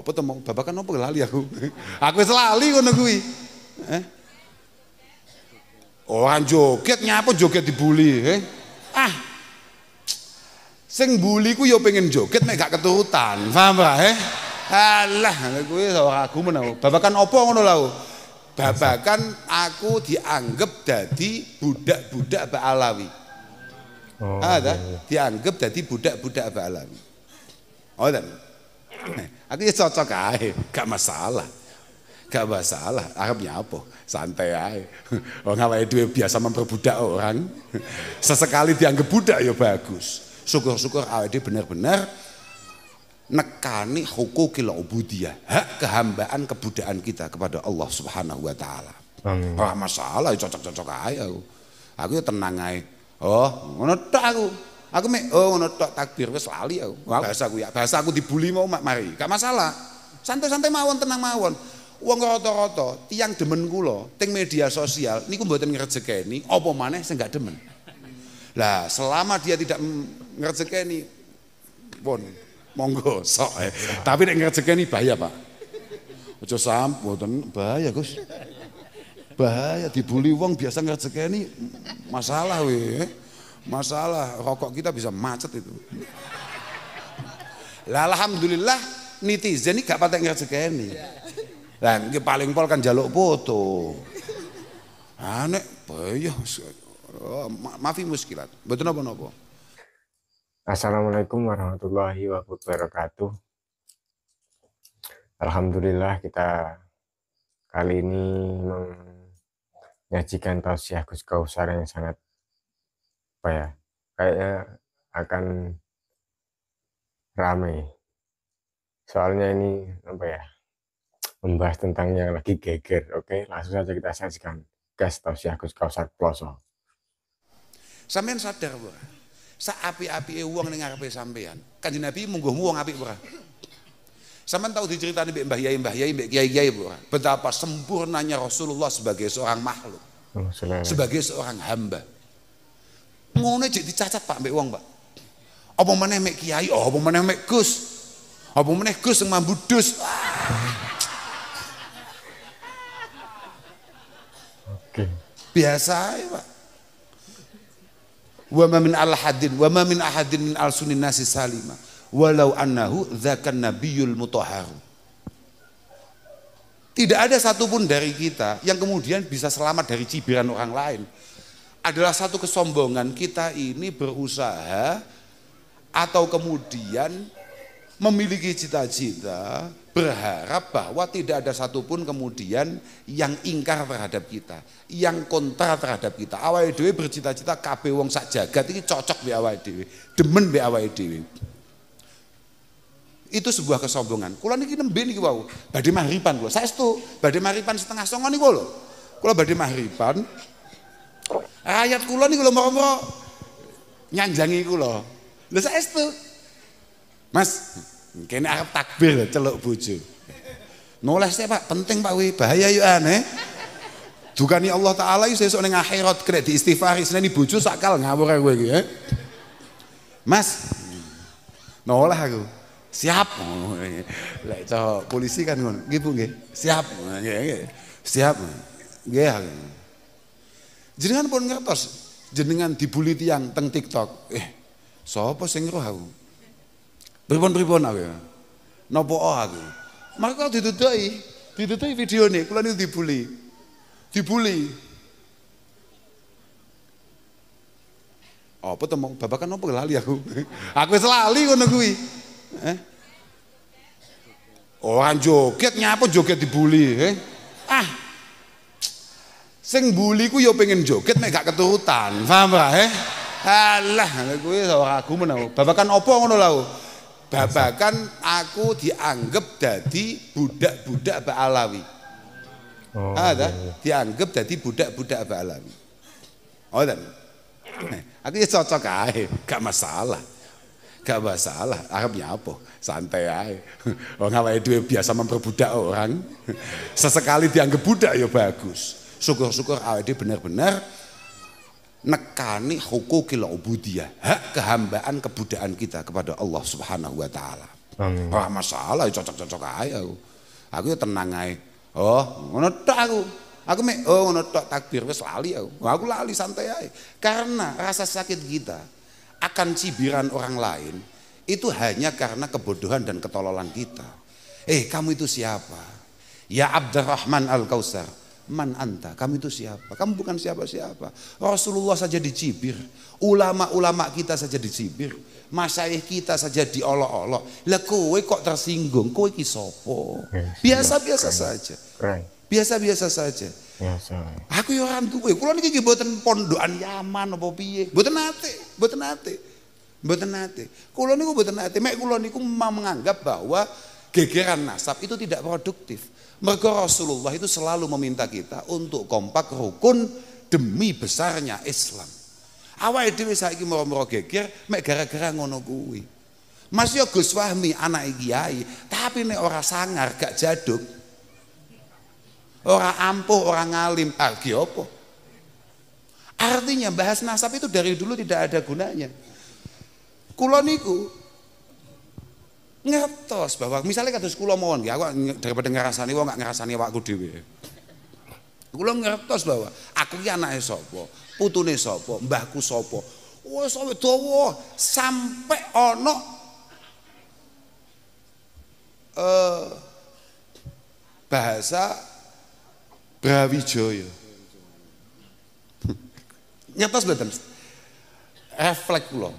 Apa to mau babakan apa lali aku. aku selali lali Eh? Orang oh, joget nyapa joget dibully, eh? Ah. Sing bully ku yo ya pengen joget nek gak keturutan, paham Pak, eh? Alah, kuwi aku menawa. Babakan apa ngono lho? Babakan aku kan dianggap dadi budak-budak Ba'alawi. Oh, Ada, ah, iya, iya. dianggap dadi budak-budak Ba'alawi. Oh, aku ya cocok aja gak masalah gak masalah Arabnya apa santai aja orang awalnya itu biasa memperbudak orang sesekali dianggap budak ya bagus syukur-syukur awalnya benar-benar nekani hukukil ubudiyah hak kehambaan kebudaan kita kepada Allah subhanahu wa ta'ala Amin. masalah ya cocok-cocok aja aku. Aku ya tenang aja. Oh, ngono aku. Aku me oh ngono tok takbir wis lali aku. Bahasa aku ya, bahasa aku dibully mau mak mari. Gak masalah. Santai-santai mawon tenang mawon. Wong rata-rata tiang demen kula teng media sosial niku mboten ngrejekeni apa maneh sing gak demen. Lah, selama dia tidak ngrejekeni pun monggo sok eh. Tapi nek ngrejekeni bahaya, Pak. Aja sampun bahaya, Gus. bahaya dibully wong biasa ngrejekeni masalah weh. Masalah rokok kita bisa macet itu. Lah alhamdulillah netizen ini gak patek ngerjekeni. Lah iki paling pol kan jaluk foto. Aneh, ah, iya, oh, boyo, maafin maafi muskilat. Betul apa napa Assalamualaikum warahmatullahi wabarakatuh. Alhamdulillah kita kali ini menyajikan tausiah Gus Kausar yang sangat apa ya kayaknya akan rame soalnya ini apa ya membahas tentang yang lagi geger oke langsung saja kita saksikan gas si Gus Kausar Ploso sampean sadar bu sa api api uang dengan api sampean kan nabi mungguh uang api bu Sampean tahu diceritani mbek Mbah Yai, Mbah Yai, Mbak Kiai Kiai Bu. Betapa sempurnanya Rasulullah sebagai seorang makhluk. Oh, sebagai seorang hamba. Ngono jadi dicacat Pak mbek wong, Pak. Apa meneh mek kiai, oh apa meneh mek Gus. Apa meneh Gus yang mambu dus. Oke. Okay. Biasa ya, Pak. Wa ma min al hadin wa ma min ahadin min al sunin nasi salima walau annahu dzakan nabiyul mutahhar. Tidak ada satupun dari kita yang kemudian bisa selamat dari cibiran orang lain adalah satu kesombongan kita ini berusaha atau kemudian memiliki cita-cita berharap bahwa tidak ada satupun kemudian yang ingkar terhadap kita, yang kontra terhadap kita. Awal Dewi bercita-cita KB wong sak jagat ini cocok di awal Dewi, demen di awal Dewi. Itu sebuah kesombongan. Kulo niki nembe niki wau, badhe mahripan Saya Saestu, badhe mahripan setengah songo niku lho. Kulo badhe mahripan, Rakyat kulon ini kalau mau nyanjangi kulo. kula. saya itu, Mas, kini Arab takbir celuk Nolah saya Pak, penting Pak wi, bahaya yuk aneh. Dukani Allah taala yo sesuk ning akhirat krek diistighfari seneni bojo sakal ngawur aku iki, eh. Mas, nolah aku. Siap. Lek polisi kan ngono. Nggih Siap. Siap. Nggih. Jenengan pun ngertos, jenengan dibuli tiang teng TikTok. Eh, sapa sing roh aku? Pripun-pripun aku ya? oh aku? Mereka ditutui, ditutui video nih, kula niku dibully. Dibully. Apa temu babakan apa lali aku? aku wis lali ngono kuwi. Eh? Orang oh, joget nyapa joget dibully, eh? Sing buli ku yo ya pengen joget nek gak keturutan. Paham ora eh? Alah, kowe ora aku menawa. Babakan opo ngono lho? Babakan aku dianggap dadi budak-budak Ba'alawi. Oh. Ada ah, iya, iya. dianggap dadi budak-budak Ba'alawi. Oh, dan. Eh, aku ya cocok ae, gak masalah. Gak masalah, Arabnya apa? Santai ae Orang awake dhewe biasa memperbudak orang. Sesekali dianggap budak ya bagus syukur-syukur dia benar-benar nekani hukukil ubudiyah, hak kehambaan kebudaan kita kepada Allah Subhanahu wa taala. Wah masalah ya cocok-cocok aja aku. Aku ya tenang aja. Oh, ngono tok aku. Aku me oh ngono tok takbir wis lali aku. Aku lali santai aja. Karena rasa sakit kita akan cibiran orang lain itu hanya karena kebodohan dan ketololan kita. Eh, kamu itu siapa? Ya Abdurrahman Al-Kausar. Man anta, kamu itu siapa? Kamu bukan siapa-siapa. Rasulullah saja dicibir, ulama-ulama kita saja dicibir, masyaih kita saja diolok-olok. Lah kowe kok tersinggung? Kowe ki sapa? Biasa-biasa saja. Biasa-biasa saja. Aku ya orang tuwe, kulo niki mboten pondokan Yaman apa piye. Mboten nate, mboten nate. Mboten nate. Kulo niku mboten nate. Mek kulo niku menganggap bahwa gegeran nasab itu tidak produktif. Mergo Rasulullah itu selalu meminta kita untuk kompak rukun demi besarnya Islam. Awal dhewe saiki moro-moro geger mek gara-gara ngono kuwi. Mas yo ya Gus Wahmi anak kiai, tapi nek ora sangar gak jaduk. Ora ampuh, ora ngalim, argi apa? Artinya bahas nasab itu dari dulu tidak ada gunanya. Kuloniku. niku ngertos bahwa misalnya kados kula mohon ya aku daripada ngerasani wong gak ngerasani awakku dhewe. Kula ngertos bahwa aku iki anake sapa, putune sapa, mbahku sapa. Wah, awet dawa sampai ana eh bahasa Brawijaya. Ngertos mboten? Refleks kula.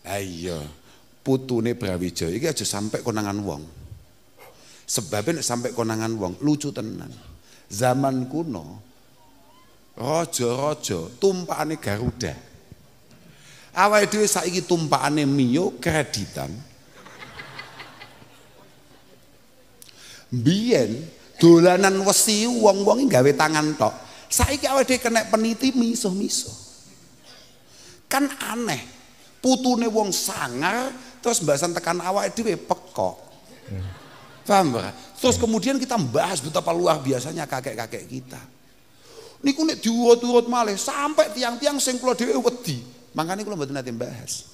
ayo. Nah, iya putune Brawijaya iki aja sampai konangan wong. Sebabnya sampai konangan wong lucu tenan. Zaman kuno raja-raja tumpakane Garuda. Awake dhewe saiki tumpakane Mio kreditan. Biyen dolanan wesi wong-wonge gawe tangan tok. Saiki awake dhewe kena peniti misuh-misuh. Kan aneh. Putune wong sangar terus bahasan tekan awak itu pekok. Hmm. Paham, Pak? Terus kemudian kita membahas betapa luar biasanya kakek-kakek kita. Ini nek diurut-urut malih sampai tiang-tiang sing kula dhewe wedi. Makanya kula mboten nanti bahas.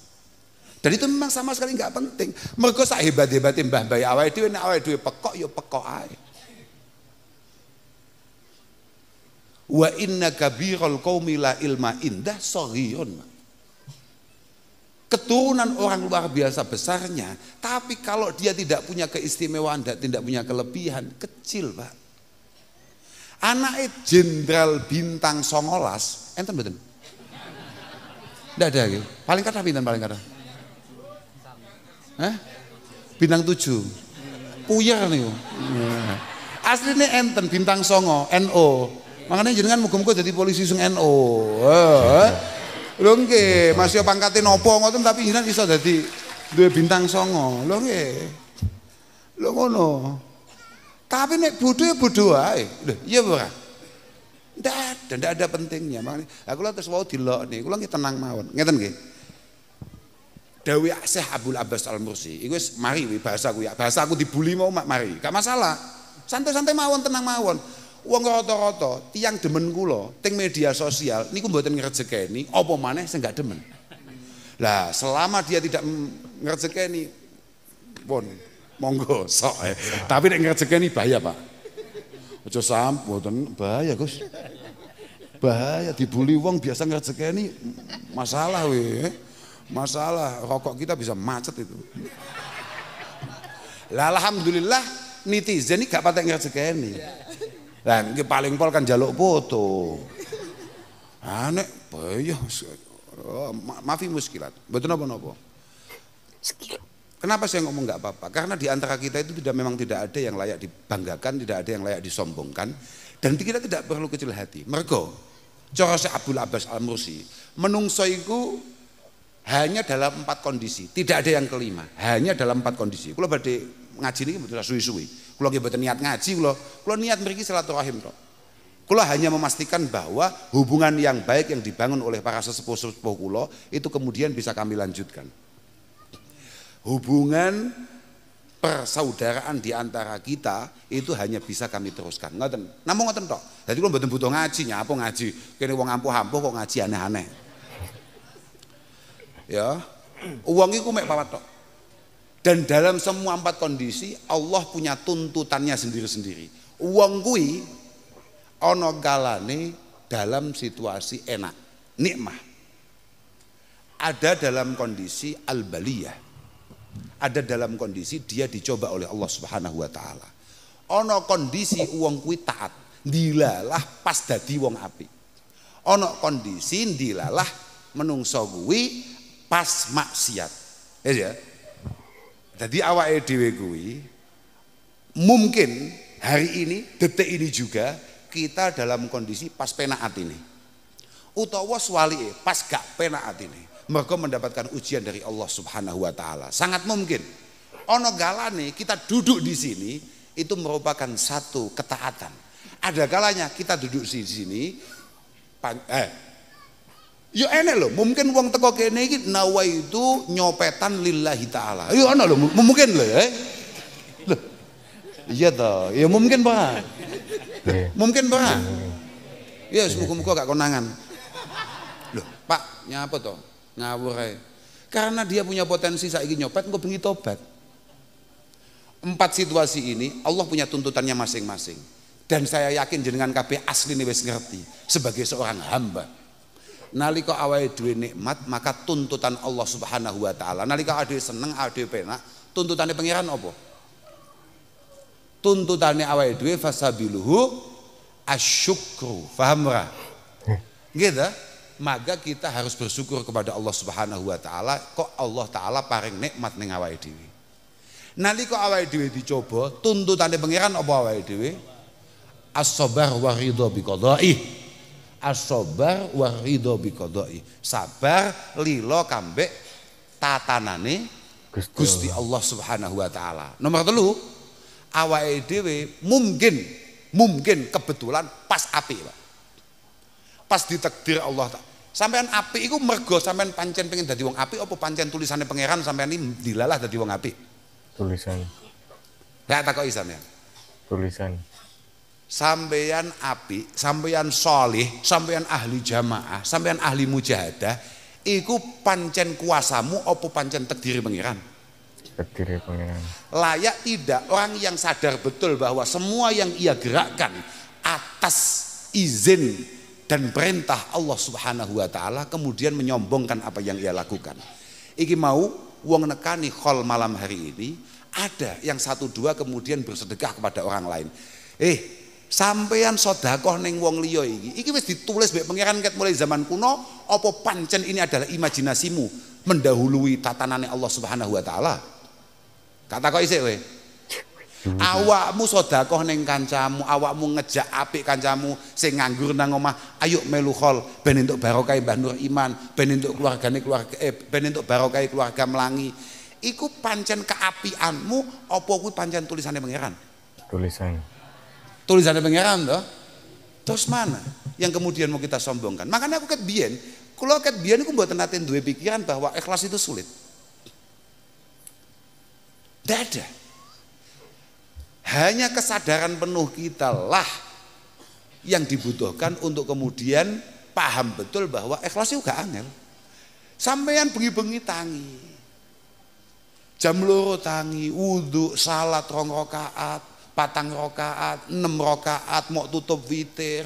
Dan itu memang sama sekali nggak penting. Mergo sak hebat-hebate Mbah Bayi awake dhewe nek awake dhewe pekok ya pekok ae. Wa inna kabiral qaumi mila ilma indah saghirun keturunan orang luar biasa besarnya, tapi kalau dia tidak punya keistimewaan dan tidak punya kelebihan, kecil pak. Anak jenderal bintang songolas, enten betul? Tidak ada gitu. Paling kata bintang paling kata. Eh? Bintang tujuh. Puyer nih. Yeah. Aslinya enten bintang songo, NO. Makanya jenengan muka-muka jadi polisi sung NO. Lho nggih, Mas yo pangkate napa ngoten tapi jenengan iso dadi duwe bintang songo. Lho nggih. Lho ngono. Tapi nek bodho ya bodho ae. Lho iya ora? Ndak ada, ndak ada pentingnya. Makanya aku lah terus wau dilokne, kula nggih tenang mawon. Ngeten nggih. Dawi Syekh Abdul Abbas Al Mursi, iku wis mari bahasa ku ya. Bahasa aku dibully mau mak mari, gak masalah. Santai-santai mawon, tenang mawon. Wong rata-rata tiang demen kula teng media sosial niku mboten ngrejekeni apa maneh sing gak demen. Lah, selama dia tidak ngrejekeni pun monggo sok. Eh. Tapi nek ngrejekeni bahaya, Pak. Aja sam mboten bahaya, Gus. Bahaya dibully wong biasa ngrejekeni masalah we. Eh. Masalah rokok kita bisa macet itu. Lah alhamdulillah netizen ini gak patek ngrejekeni. Lah iki paling pol kan jaluk foto. Anek ah, nek Maafi muskilat. Betul apa napa Kenapa saya ngomong nggak apa-apa? Karena di antara kita itu tidak memang tidak ada yang layak dibanggakan, tidak ada yang layak disombongkan, dan kita tidak perlu kecil hati. Mergo, cara saya Abdul Abbas Al Mursi, menungso hanya dalam empat kondisi, tidak ada yang kelima, hanya dalam empat kondisi. Kalau berarti ngaji ini betul suwi-suwi. Kalau nggih mboten niat ngaji kalau kalau niat mriki silaturahim tok. kalau hanya memastikan bahwa hubungan yang baik yang dibangun oleh para sesepuh-sesepuh kulo itu kemudian bisa kami lanjutkan. Hubungan persaudaraan di antara kita itu hanya bisa kami teruskan. Ngoten. namun ngoten tok. Jadi lo mboten butuh ngaji, nyapa ngaji. Kene uang ampuh-ampuh kok ngaji aneh-aneh. Ya. Uang iku mek pawat tok. Dan dalam semua empat kondisi Allah punya tuntutannya sendiri-sendiri. Uang kui ono galane dalam situasi enak, nikmah. Ada dalam kondisi al-baliyah. Ada dalam kondisi dia dicoba oleh Allah Subhanahu wa taala. Ono kondisi uang kui taat, dilalah pas dadi wong api. Ono kondisi dilalah menungso kuwi pas maksiat. Ya, jadi awake dhewe kuwi mungkin hari ini, detik ini juga kita dalam kondisi pas penaat ini. Utawa swali pas gak penaat ini. Mereka mendapatkan ujian dari Allah Subhanahu wa taala. Sangat mungkin ono galane kita duduk di sini itu merupakan satu ketaatan. Ada galanya kita duduk di sini eh, Ya enak loh, mungkin uang teko kene iki itu nyopetan lillahi taala. Ya ana loh, mungkin loh ya. Iya toh, ya mungkin Pak. Iya. Mungkin Pak. Ya yes, muga-muga gak konangan. Loh, Pak, nyapa toh? Ngawur ae. Karena dia punya potensi saiki nyopet engko bengi tobat. Empat situasi ini Allah punya tuntutannya masing-masing. Dan saya yakin jenengan KB asli nih wis ngerti sebagai seorang hamba nalika awake dhewe nikmat maka tuntutan Allah Subhanahu wa taala nalika awake seneng awake penak tuntutane pangeran apa tuntutane awake dhewe fasabiluhu asyukru paham ora gitu maka kita harus bersyukur kepada Allah Subhanahu wa taala kok Allah taala paring nikmat neng awake dhewe nalika awake dhewe dicoba tuntutane pangeran apa awake dhewe as-sabar wa ridha asobar warido bikodoi sabar lilo kambek tatanane Gusti Allah Subhanahu wa taala. Nomor telu, awa edw mungkin mungkin kebetulan pas api, Pak. Pas ditakdir Allah tak Sampean api itu mergo sampean pancen pengen dari wong api apa pancen tulisannya pangeran sampean ini dilalah dari wong api? Tulisan. Enggak isan ya Tulisan sampeyan api, sampeyan solih, sampeyan ahli jamaah, sampeyan ahli mujahadah, iku pancen kuasamu opo pancen terdiri pangeran. Takdiri pangeran. Layak tidak orang yang sadar betul bahwa semua yang ia gerakkan atas izin dan perintah Allah Subhanahu wa taala kemudian menyombongkan apa yang ia lakukan. Iki mau uang nekani khol malam hari ini ada yang satu dua kemudian bersedekah kepada orang lain. Eh, sampean sodakoh neng wong liyo iki. Iki wis ditulis mbek pangeran ket mulai zaman kuno apa pancen ini adalah imajinasimu mendahului yang Allah Subhanahu wa taala. Kata kok isik Awakmu sodakoh neng kancamu, awakmu ngejak apik kancamu sing nganggur nang omah, ayo melu khol ben entuk barokah Mbah Nur Iman, ben entuk keluargane keluarga eh, ben entuk barokah keluarga Melangi. Iku pancen keapianmu apa kuwi pancen tulisane pangeran? Tulisan tulisannya pangeran toh. Terus mana yang kemudian mau kita sombongkan? Makanya aku ket bian, kalau ket bian aku buat tenatin dua pikiran bahwa ikhlas itu sulit. Tidak ada. Hanya kesadaran penuh kita lah yang dibutuhkan untuk kemudian paham betul bahwa ikhlas itu gak angel. Sampean bengi-bengi tangi. Jam loro tangi, wudhu, salat rong patang rokaat, enam rokaat, mau tutup witir.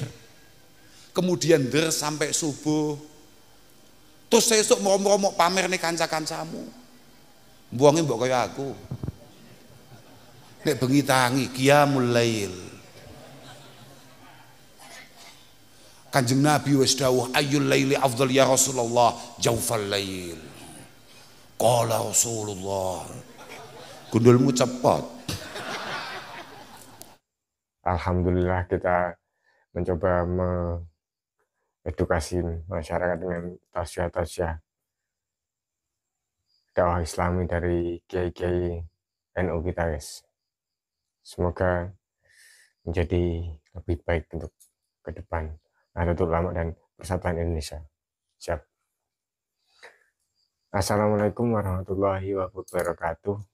Kemudian der sampai subuh. Terus esok mau-mau mau pamer nih kanca-kancamu. Buangin mbok kayak aku. Nek bengi tangi, kiamul mulail. Kanjeng Nabi wis dawuh ayyul laili afdal ya Rasulullah, jaufal lail. Qala Rasulullah. Gundulmu cepat alhamdulillah kita mencoba mengedukasi masyarakat dengan tasya-tasya dakwah islami dari kiai-kiai NU kita guys. Semoga menjadi lebih baik untuk ke depan Nahdlatul Ulama dan Persatuan Indonesia. Siap. Assalamualaikum warahmatullahi wabarakatuh.